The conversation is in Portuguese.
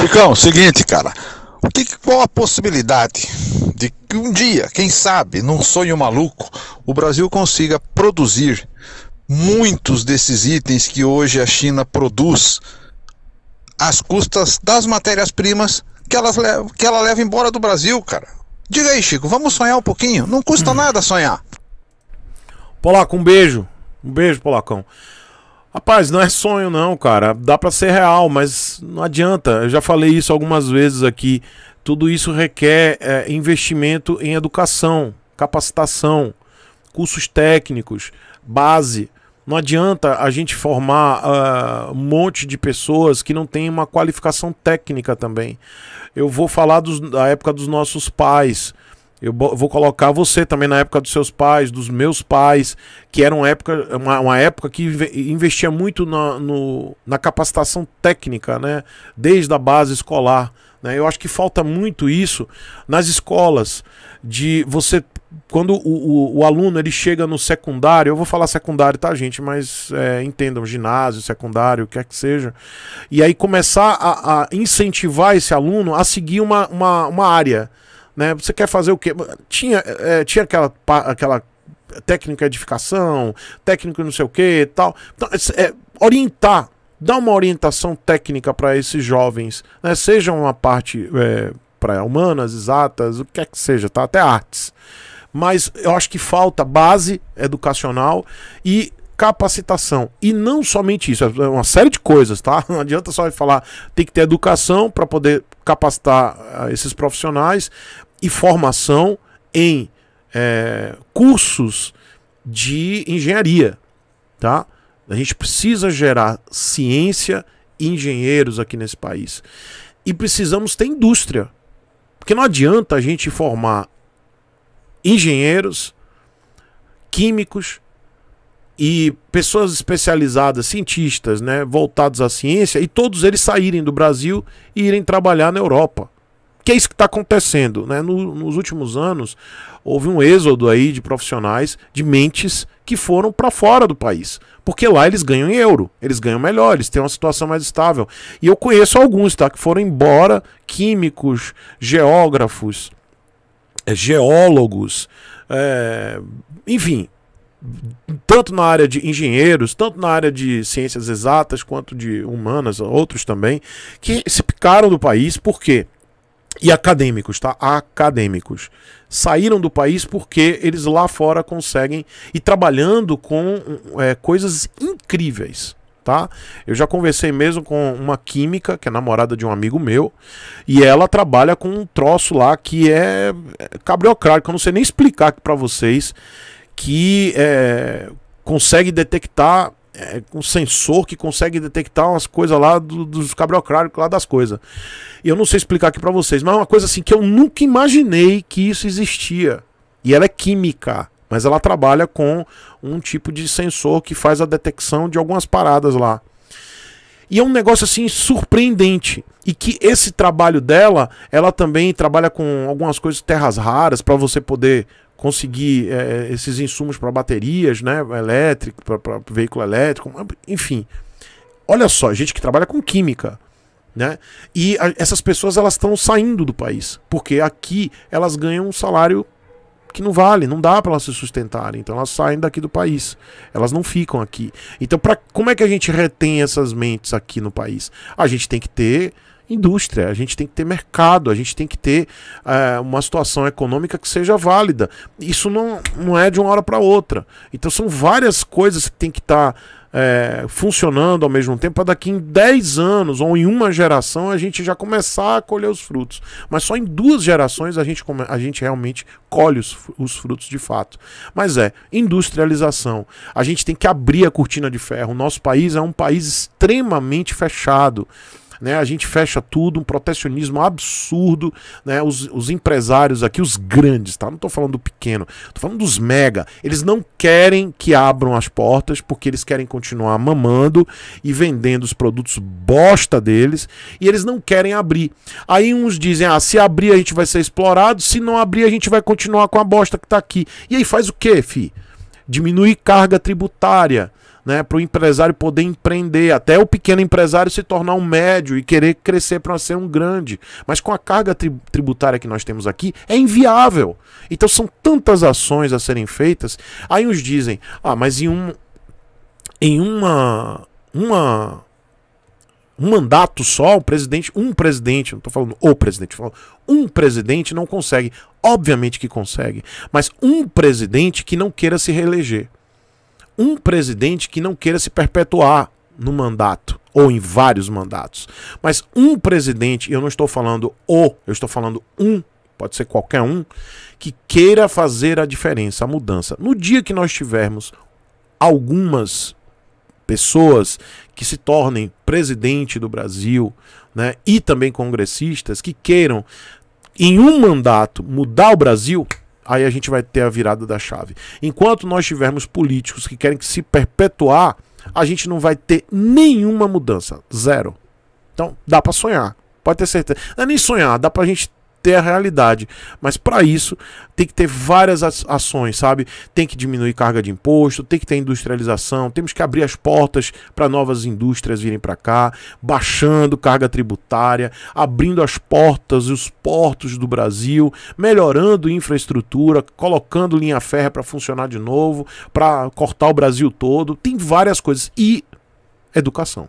Chicão, seguinte, cara. O que, qual a possibilidade de que um dia, quem sabe, num sonho maluco, o Brasil consiga produzir muitos desses itens que hoje a China produz às custas das matérias-primas que, que ela leva embora do Brasil, cara? Diga aí, Chico, vamos sonhar um pouquinho? Não custa hum. nada sonhar. Polaco, um beijo. Um beijo, Polacão. Rapaz, não é sonho não, cara. Dá para ser real, mas não adianta. Eu já falei isso algumas vezes aqui. Tudo isso requer é, investimento em educação, capacitação, cursos técnicos, base. Não adianta a gente formar uh, um monte de pessoas que não tem uma qualificação técnica também. Eu vou falar dos, da época dos nossos pais. Eu vou colocar você também na época dos seus pais, dos meus pais, que era uma época, uma, uma época que investia muito na, no, na capacitação técnica, né? desde a base escolar. Né? Eu acho que falta muito isso nas escolas, de você. Quando o, o, o aluno ele chega no secundário, eu vou falar secundário, tá, gente? Mas é, entendam, ginásio, secundário, o que é que seja. E aí começar a, a incentivar esse aluno a seguir uma, uma, uma área né? Você quer fazer o quê? Tinha, é, tinha aquela, aquela técnica edificação, técnico não sei o quê tal. Então, é, é, orientar, dar uma orientação técnica para esses jovens, né? Seja uma parte é, para humanas, exatas, o que quer que seja, tá? Até artes mas eu acho que falta base educacional e capacitação. E não somente isso, é uma série de coisas, tá? Não adianta só falar, tem que ter educação para poder capacitar ah, esses profissionais e formação em é, cursos de engenharia, tá? A gente precisa gerar ciência e engenheiros aqui nesse país. E precisamos ter indústria. Porque não adianta a gente formar engenheiros, químicos, e pessoas especializadas, cientistas, né, voltados à ciência, e todos eles saírem do Brasil e irem trabalhar na Europa. Que é isso que está acontecendo. Né? No, nos últimos anos, houve um êxodo aí de profissionais, de mentes que foram para fora do país. Porque lá eles ganham em euro, eles ganham melhor, eles têm uma situação mais estável. E eu conheço alguns, tá? Que foram embora, químicos, geógrafos, eh, geólogos, é, enfim, tanto na área de engenheiros, tanto na área de ciências exatas quanto de humanas, outros também, que se picaram do país porque e acadêmicos, tá? Acadêmicos saíram do país porque eles lá fora conseguem e trabalhando com é, coisas incríveis. Tá? Eu já conversei mesmo com uma química, que é namorada de um amigo meu, e ela trabalha com um troço lá que é, é cabriocrático, eu não sei nem explicar aqui para vocês que é, consegue detectar é, um sensor que consegue detectar umas coisas lá do, dos cabriocráticos lá das coisas. E eu não sei explicar aqui para vocês, mas é uma coisa assim que eu nunca imaginei que isso existia. E ela é química, mas ela trabalha com um tipo de sensor que faz a detecção de algumas paradas lá. E é um negócio assim surpreendente. E que esse trabalho dela, ela também trabalha com algumas coisas, terras raras, para você poder conseguir é, esses insumos para baterias, né? Elétrico, para veículo elétrico, enfim. Olha só, gente que trabalha com química. Né? E a, essas pessoas elas estão saindo do país, porque aqui elas ganham um salário que não vale, não dá para elas se sustentarem. Então elas saem daqui do país. Elas não ficam aqui. Então, pra, como é que a gente retém essas mentes aqui no país? A gente tem que ter indústria, a gente tem que ter mercado, a gente tem que ter é, uma situação econômica que seja válida. Isso não, não é de uma hora para outra. Então são várias coisas que tem que estar. Tá é, funcionando ao mesmo tempo, para daqui em 10 anos ou em uma geração a gente já começar a colher os frutos. Mas só em duas gerações a gente, a gente realmente colhe os, os frutos de fato. Mas é, industrialização. A gente tem que abrir a cortina de ferro. O nosso país é um país extremamente fechado né? A gente fecha tudo, um protecionismo absurdo, né? Os, os empresários aqui, os grandes, tá? Não estou falando do pequeno, estou falando dos mega. Eles não querem que abram as portas porque eles querem continuar mamando e vendendo os produtos bosta deles e eles não querem abrir. Aí uns dizem: "Ah, se abrir a gente vai ser explorado, se não abrir a gente vai continuar com a bosta que está aqui". E aí faz o quê, fi? Diminuir carga tributária né, para o empresário poder empreender, até o pequeno empresário se tornar um médio e querer crescer para ser um grande. Mas com a carga tributária que nós temos aqui, é inviável. Então são tantas ações a serem feitas. Aí uns dizem, ah, mas em um em uma uma um mandato só, um presidente, um presidente, não estou falando o presidente, falando um presidente não consegue. Obviamente que consegue, mas um presidente que não queira se reeleger um presidente que não queira se perpetuar no mandato ou em vários mandatos. Mas um presidente, eu não estou falando o, eu estou falando um, pode ser qualquer um, que queira fazer a diferença, a mudança. No dia que nós tivermos algumas pessoas que se tornem presidente do Brasil, né, e também congressistas que queiram em um mandato mudar o Brasil, aí a gente vai ter a virada da chave. Enquanto nós tivermos políticos que querem que se perpetuar, a gente não vai ter nenhuma mudança. Zero. Então, dá para sonhar. Pode ter certeza. Não é nem sonhar, dá pra gente ter a realidade. Mas para isso tem que ter várias ações, sabe? Tem que diminuir carga de imposto, tem que ter industrialização, temos que abrir as portas para novas indústrias virem para cá, baixando carga tributária, abrindo as portas e os portos do Brasil, melhorando infraestrutura, colocando linha férrea para funcionar de novo, para cortar o Brasil todo. Tem várias coisas e educação.